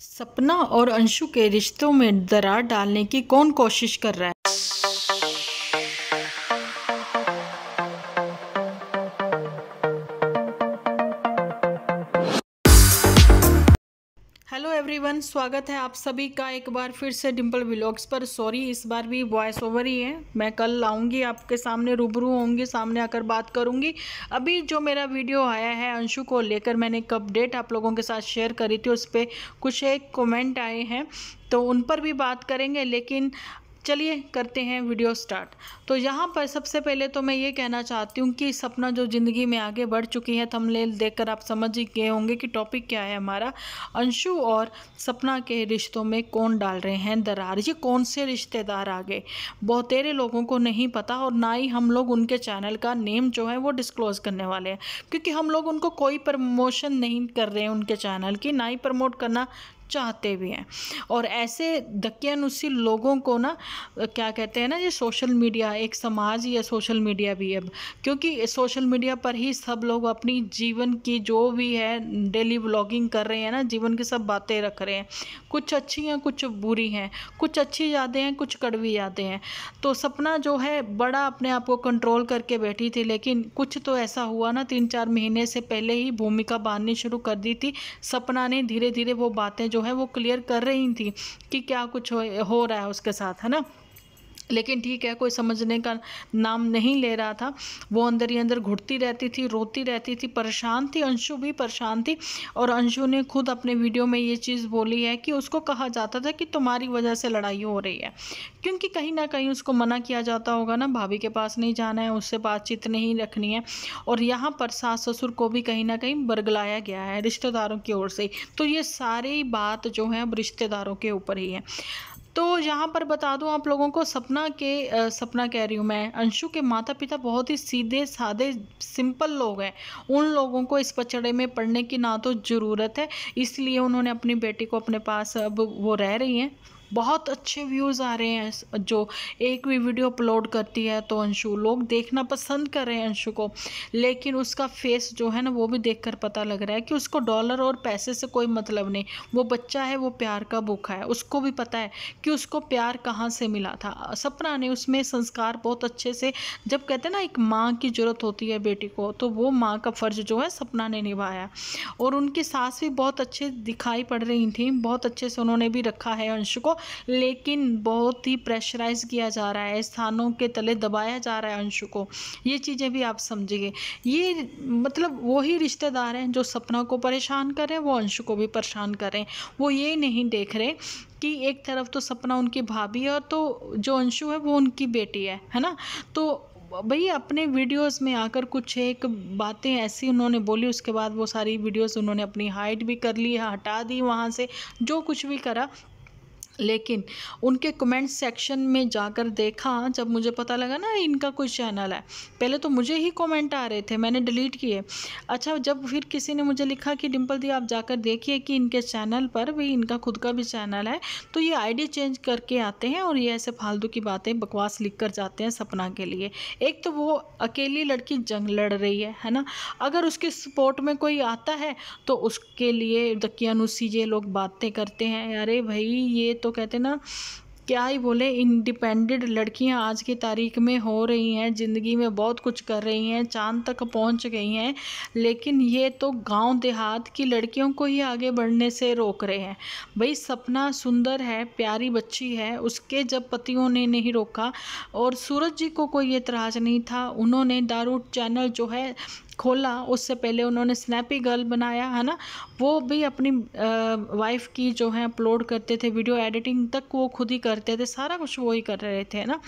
सपना और अंशु के रिश्तों में दरार डालने की कौन कोशिश कर रहा है एवरीवन स्वागत है आप सभी का एक बार फिर से डिम्पल व्लॉग्स पर सॉरी इस बार भी वॉइस ओवर ही है मैं कल आऊँगी आपके सामने रूबरू होंगी सामने आकर बात करूँगी अभी जो मेरा वीडियो आया है अंशु को लेकर मैंने एक अपडेट आप लोगों के साथ शेयर करी थी उस पर कुछ एक कमेंट आए हैं तो उन पर भी बात करेंगे लेकिन चलिए करते हैं वीडियो स्टार्ट तो यहाँ पर सबसे पहले तो मैं ये कहना चाहती हूँ कि सपना जो ज़िंदगी में आगे बढ़ चुकी है देख देखकर आप समझ ही गए होंगे कि टॉपिक क्या है हमारा अंशु और सपना के रिश्तों में कौन डाल रहे हैं दरार ये कौन से रिश्तेदार आ गए बहुतेरे लोगों को नहीं पता और ना ही हम लोग उनके चैनल का नेम जो है वो डिस्क्लोज़ करने वाले हैं क्योंकि हम लोग उनको कोई प्रमोशन नहीं कर रहे हैं उनके चैनल की ना ही प्रमोट करना चाहते भी हैं और ऐसे दकियानुसी लोगों को ना क्या कहते हैं ना ये सोशल मीडिया एक समाज या सोशल मीडिया भी अब क्योंकि सोशल मीडिया पर ही सब लोग अपनी जीवन की जो भी है डेली ब्लॉगिंग कर रहे हैं ना जीवन की सब बातें रख रहे हैं कुछ अच्छी हैं कुछ बुरी हैं कुछ अच्छी यादें हैं कुछ कड़वी यादें हैं तो सपना जो है बड़ा अपने आप को कंट्रोल करके बैठी थी लेकिन कुछ तो ऐसा हुआ ना तीन चार महीने से पहले ही भूमिका बांधनी शुरू कर दी थी सपना ने धीरे धीरे वो बातें जो जो है वो क्लियर कर रही थी कि क्या कुछ हो, हो रहा है उसके साथ है ना लेकिन ठीक है कोई समझने का नाम नहीं ले रहा था वो अंदर ही अंदर घुटती रहती थी रोती रहती थी परेशान थी अंशु भी परेशान थी और अंशु ने खुद अपने वीडियो में ये चीज़ बोली है कि उसको कहा जाता था कि तुम्हारी वजह से लड़ाई हो रही है क्योंकि कहीं ना कहीं उसको मना किया जाता होगा ना भाभी के पास नहीं जाना है उससे बातचीत नहीं रखनी है और यहाँ पर सास ससुर को भी कहीं ना कहीं बरगलाया गया है रिश्तेदारों की ओर से तो ये सारी बात जो है अब रिश्तेदारों के ऊपर ही है तो यहाँ पर बता दूँ आप लोगों को सपना के आ, सपना कह रही हूँ मैं अंशु के माता पिता बहुत ही सीधे साधे सिंपल लोग हैं उन लोगों को इस पचड़े में पढ़ने की ना तो ज़रूरत है इसलिए उन्होंने अपनी बेटी को अपने पास अब वो रह रही हैं बहुत अच्छे व्यूज़ आ रहे हैं जो एक भी वीडियो अपलोड करती है तो अंशु लोग देखना पसंद कर रहे हैं अंशु को लेकिन उसका फेस जो है ना वो भी देखकर पता लग रहा है कि उसको डॉलर और पैसे से कोई मतलब नहीं वो बच्चा है वो प्यार का भूखा है उसको भी पता है कि उसको प्यार कहाँ से मिला था सपना ने उसमें संस्कार बहुत अच्छे से जब कहते हैं ना एक माँ की ज़रूरत होती है बेटी को तो वो माँ का फ़र्ज जो है सपना ने निभाया और उनकी सास भी बहुत अच्छे दिखाई पड़ रही थी बहुत अच्छे से उन्होंने भी रखा है अंशु को लेकिन बहुत ही प्रेशराइज किया जा रहा है स्थानों के तले दबाया जा रहा है अंशु को ये चीज़ें भी आप समझिए ये मतलब वही रिश्तेदार हैं जो सपना को परेशान करें वो अंशु को भी परेशान करें वो ये नहीं देख रहे कि एक तरफ तो सपना उनकी भाभी है और तो जो अंशु है वो उनकी बेटी है है ना तो भई अपने वीडियोस में आकर कुछ एक बातें ऐसी उन्होंने बोली उसके बाद वो सारी वीडियोस उन्होंने अपनी हाइट भी कर ली हटा दी वहाँ से जो कुछ भी करा लेकिन उनके कमेंट सेक्शन में जाकर देखा जब मुझे पता लगा ना इनका कोई चैनल है पहले तो मुझे ही कमेंट आ रहे थे मैंने डिलीट किए अच्छा जब फिर किसी ने मुझे लिखा कि डिम्पल दी आप जाकर देखिए कि इनके चैनल पर भी इनका खुद का भी चैनल है तो ये आईडी चेंज करके आते हैं और ये ऐसे फालतू की बातें बकवास लिख कर जाते हैं सपना के लिए एक तो वो अकेली लड़की जंग लड़ रही है है ना अगर उसके सपोर्ट में कोई आता है तो उसके लिए दकियानुसी ये लोग बातें करते हैं अरे भाई ये तो तो कहते ना क्या ही बोले इंडिपेंडेंट लड़कियां आज की तारीख में हो रही हैं ज़िंदगी में बहुत कुछ कर रही हैं चांद तक पहुंच गई हैं लेकिन ये तो गांव देहात की लड़कियों को ही आगे बढ़ने से रोक रहे हैं भाई सपना सुंदर है प्यारी बच्ची है उसके जब पतियों ने नहीं रोका और सूरज जी को कोई एतराज़ नहीं था उन्होंने दारू चैनल जो है खोला उससे पहले उन्होंने स्नैपी गर्ल बनाया है ना वो भी अपनी वाइफ की जो है अपलोड करते थे वीडियो एडिटिंग तक वो खुद ही करते थे सारा कुछ वो ही कर रहे थे ना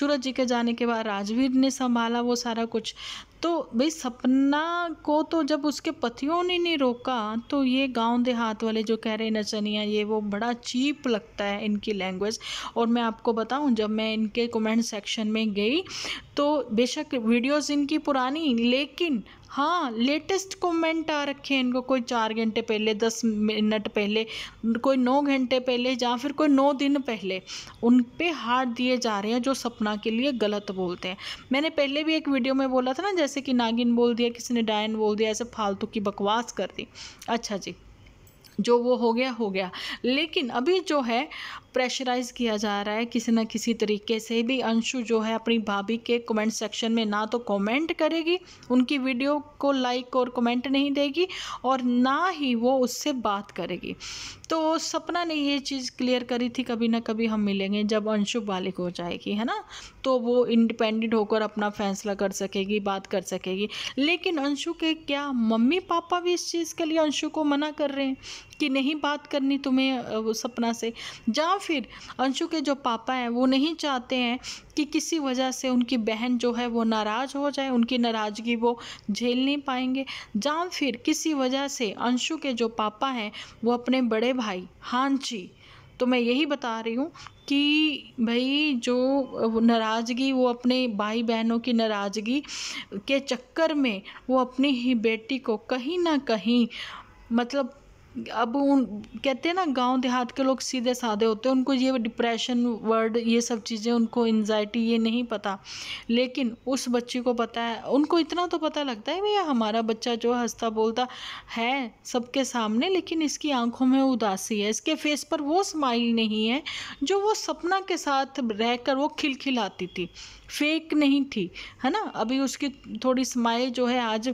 सूरज जी के जाने के बाद राजवीर ने संभाला वो सारा कुछ तो भाई सपना को तो जब उसके पतियों ने नहीं रोका तो ये गांव देहात वाले जो कह रहे हैं नचनिया ये वो बड़ा चीप लगता है इनकी लैंग्वेज और मैं आपको बताऊं जब मैं इनके कमेंट सेक्शन में गई तो बेशक वीडियोस इनकी पुरानी लेकिन हाँ लेटेस्ट कमेंट आ रखे हैं इनको कोई चार घंटे पहले दस मिनट पहले कोई नौ घंटे पहले या फिर कोई नौ दिन पहले उन पे हार दिए जा रहे हैं जो सपना के लिए गलत बोलते हैं मैंने पहले भी एक वीडियो में बोला था ना जैसे कि नागिन बोल दिया किसी ने डायन बोल दिया ऐसे फालतू की बकवास कर दी अच्छा जी जो वो हो गया हो गया लेकिन अभी जो है प्रेशराइज़ किया जा रहा है किसी न किसी तरीके से भी अंशु जो है अपनी भाभी के कमेंट सेक्शन में ना तो कमेंट करेगी उनकी वीडियो को लाइक और कमेंट नहीं देगी और ना ही वो उससे बात करेगी तो सपना ने ये चीज़ क्लियर करी थी कभी ना कभी हम मिलेंगे जब अंशु बालिक हो जाएगी है ना तो वो इंडिपेंडेंट होकर अपना फैसला कर सकेगी बात कर सकेगी लेकिन अंशु के क्या मम्मी पापा भी इस चीज़ के लिए अंशु को मना कर रहे हैं कि नहीं बात करनी तुम्हें सपना से या फिर अंशु के जो पापा हैं वो नहीं चाहते हैं कि किसी वजह से उनकी बहन जो है वो नाराज़ हो जाए उनकी नाराज़गी वो झेल नहीं पाएंगे या फिर किसी वजह से अंशु के जो पापा हैं वो अपने बड़े भाई हाँ जी तो मैं यही बता रही हूँ कि भाई जो नाराज़गी वो अपने भाई बहनों की नाराज़गी के चक्कर में वो अपनी ही बेटी को कहीं ना कहीं मतलब अब उन कहते हैं ना गांव देहात के लोग सीधे साधे होते हैं उनको ये डिप्रेशन वर्ड ये सब चीज़ें उनको एनजाइटी ये नहीं पता लेकिन उस बच्ची को पता है उनको इतना तो पता लगता है भैया हमारा बच्चा जो हंसता बोलता है सबके सामने लेकिन इसकी आंखों में उदासी है इसके फेस पर वो स्माइल नहीं है जो वो सपना के साथ कर वो खिलखिलाती थी फेक नहीं थी है ना अभी उसकी थोड़ी स्माइल जो है आज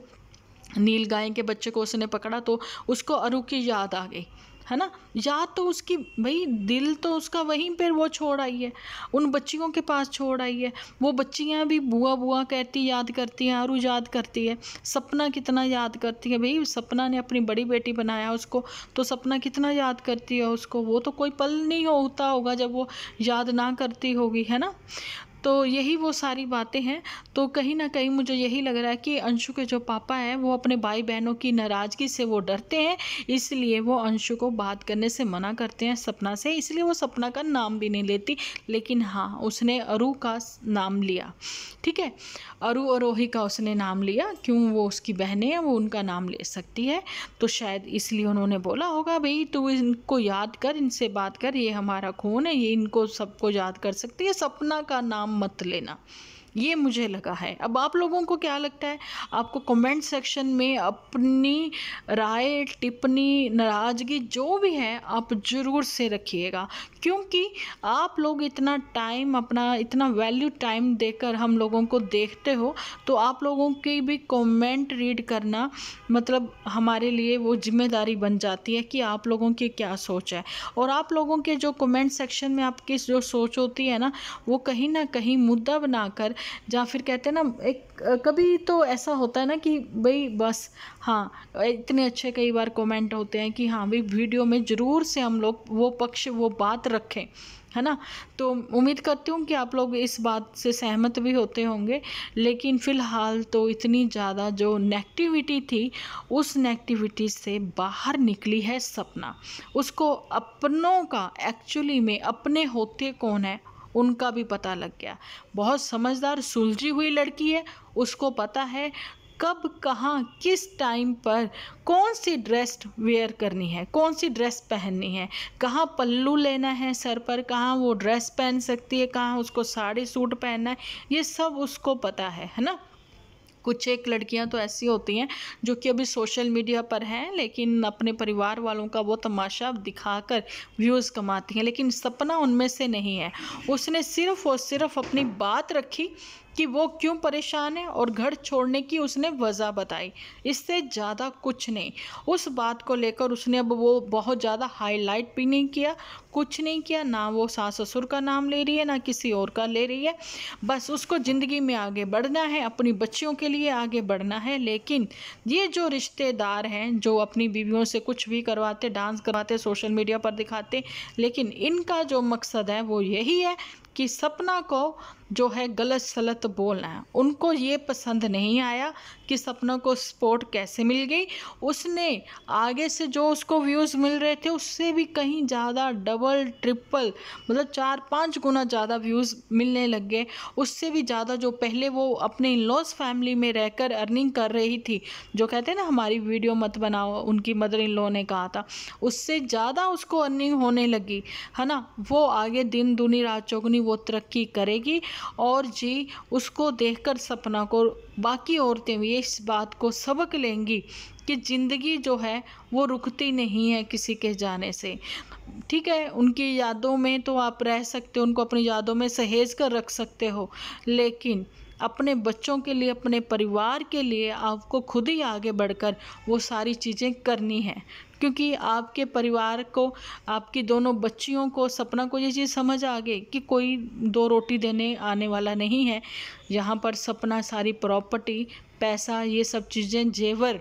नील गाय के बच्चे को उसने पकड़ा तो उसको अरु की याद आ गई है ना याद तो उसकी भाई दिल तो उसका वहीं पर वो छोड़ आई है उन बच्चियों के पास छोड़ आई है वो बच्चियाँ भी बुआ बुआ कहती याद करती हैं आरू याद करती है सपना कितना याद करती है भाई सपना ने अपनी बड़ी बेटी बनाया उसको तो सपना कितना याद करती है उसको वो तो कोई पल नहीं होता होगा जब वो याद ना करती होगी है ना तो यही वो सारी बातें हैं तो कहीं ना कहीं मुझे यही लग रहा है कि अंशु के जो पापा हैं वो अपने भाई बहनों की नाराज़गी से वो डरते हैं इसलिए वो अंशु को बात करने से मना करते हैं सपना से इसलिए वो सपना का नाम भी नहीं लेती लेकिन हाँ उसने अरु का नाम लिया ठीक है अरु और रोही का उसने नाम लिया क्यों वो उसकी बहनें हैं वो उनका नाम ले सकती है तो शायद इसलिए उन्होंने बोला होगा भाई तू इनको याद कर इनसे बात कर ये हमारा खून है ये इनको सबको याद कर सकती है सपना का नाम मत लेना ये मुझे लगा है अब आप लोगों को क्या लगता है आपको कमेंट सेक्शन में अपनी राय टिप्पणी नाराज़गी जो भी है आप ज़रूर से रखिएगा क्योंकि आप लोग इतना टाइम अपना इतना वैल्यू टाइम देकर हम लोगों को देखते हो तो आप लोगों की भी कमेंट रीड करना मतलब हमारे लिए वो जिम्मेदारी बन जाती है कि आप लोगों की क्या सोच है और आप लोगों के जो कमेंट सेक्शन में आपकी जो सोच होती है ना वो कहीं ना कहीं मुद्दा बनाकर जहाँ फिर कहते हैं ना एक कभी तो ऐसा होता है ना कि भाई बस हाँ इतने अच्छे कई बार कमेंट होते हैं कि हाँ भाई वीडियो में ज़रूर से हम लोग वो पक्ष वो बात रखें है ना तो उम्मीद करती हूँ कि आप लोग इस बात से सहमत भी होते होंगे लेकिन फ़िलहाल तो इतनी ज़्यादा जो नेगेटिविटी थी उस नेगेटिविटी से बाहर निकली है सपना उसको अपनों का एक्चुअली में अपने होते कौन है उनका भी पता लग गया बहुत समझदार सुलझी हुई लड़की है उसको पता है कब कहाँ किस टाइम पर कौन सी ड्रेस वेयर करनी है कौन सी ड्रेस पहननी है कहाँ पल्लू लेना है सर पर कहाँ वो ड्रेस पहन सकती है कहाँ उसको साड़ी सूट पहनना है ये सब उसको पता है है ना कुछ एक लड़कियां तो ऐसी होती हैं जो कि अभी सोशल मीडिया पर हैं लेकिन अपने परिवार वालों का वो तमाशा दिखाकर व्यूज़ कमाती हैं लेकिन सपना उनमें से नहीं है उसने सिर्फ़ और सिर्फ अपनी बात रखी कि वो क्यों परेशान है और घर छोड़ने की उसने वजह बताई इससे ज़्यादा कुछ नहीं उस बात को लेकर उसने अब वो बहुत ज़्यादा हाईलाइट भी नहीं किया कुछ नहीं किया ना वो सास ससुर का नाम ले रही है ना किसी और का ले रही है बस उसको ज़िंदगी में आगे बढ़ना है अपनी बच्चियों के लिए आगे बढ़ना है लेकिन ये जो रिश्तेदार हैं जो अपनी बीवियों से कुछ भी करवाते डांस करवाते सोशल मीडिया पर दिखाते लेकिन इनका जो मकसद है वो यही है कि सपना को जो है गलत सलत बोलना है उनको ये पसंद नहीं आया कि सपना को सपोर्ट कैसे मिल गई उसने आगे से जो उसको व्यूज़ मिल रहे थे उससे भी कहीं ज़्यादा डबल ट्रिपल मतलब चार पाँच गुना ज़्यादा व्यूज़ मिलने लग गए उससे भी ज़्यादा जो पहले वो अपने इन लॉस फैमिली में रहकर अर्निंग कर रही थी जो कहते हैं ना हमारी वीडियो मत बनाओ उनकी मदर इन लॉ ने कहा था उससे ज़्यादा उसको अर्निंग होने लगी है ना वो आगे दिन दूनी रात चौगनी वो तरक्की करेगी और जी उसको देखकर सपना को बाकी औरतें भी इस बात को सबक लेंगी कि ज़िंदगी जो है वो रुकती नहीं है किसी के जाने से ठीक है उनकी यादों में तो आप रह सकते हो उनको अपनी यादों में सहेज कर रख सकते हो लेकिन अपने बच्चों के लिए अपने परिवार के लिए आपको खुद ही आगे बढ़कर वो सारी चीज़ें करनी है क्योंकि आपके परिवार को आपकी दोनों बच्चियों को सपना को ये चीज़ समझ आ गई कि कोई दो रोटी देने आने वाला नहीं है यहाँ पर सपना सारी प्रॉपर्टी पैसा ये सब चीज़ें जेवर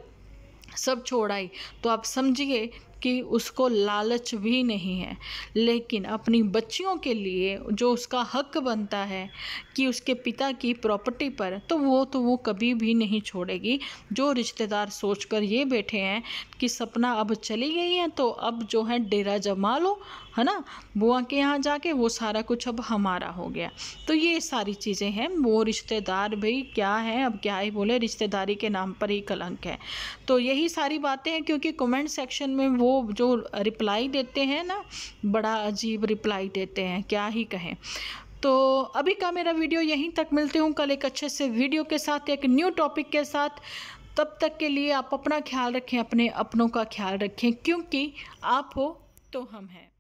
सब छोड़ आई तो आप समझिए कि उसको लालच भी नहीं है लेकिन अपनी बच्चियों के लिए जो उसका हक बनता है कि उसके पिता की प्रॉपर्टी पर तो वो तो वो कभी भी नहीं छोड़ेगी जो रिश्तेदार सोच कर ये बैठे हैं कि सपना अब चली गई है तो अब जो है डेरा जमा लो है ना बुआ के यहाँ जाके वो सारा कुछ अब हमारा हो गया तो ये सारी चीज़ें हैं वो रिश्तेदार भाई क्या है अब क्या ही बोले रिश्तेदारी के नाम पर ही कलंक है तो यही सारी बातें हैं क्योंकि कमेंट सेक्शन में वो जो रिप्लाई देते हैं ना बड़ा अजीब रिप्लाई देते हैं क्या ही कहें तो अभी का मेरा वीडियो यहीं तक मिलते हूँ कल एक अच्छे से वीडियो के साथ एक न्यू टॉपिक के साथ तब तक के लिए आप अपना ख्याल रखें अपने अपनों का ख्याल रखें क्योंकि आप हो तो हम हैं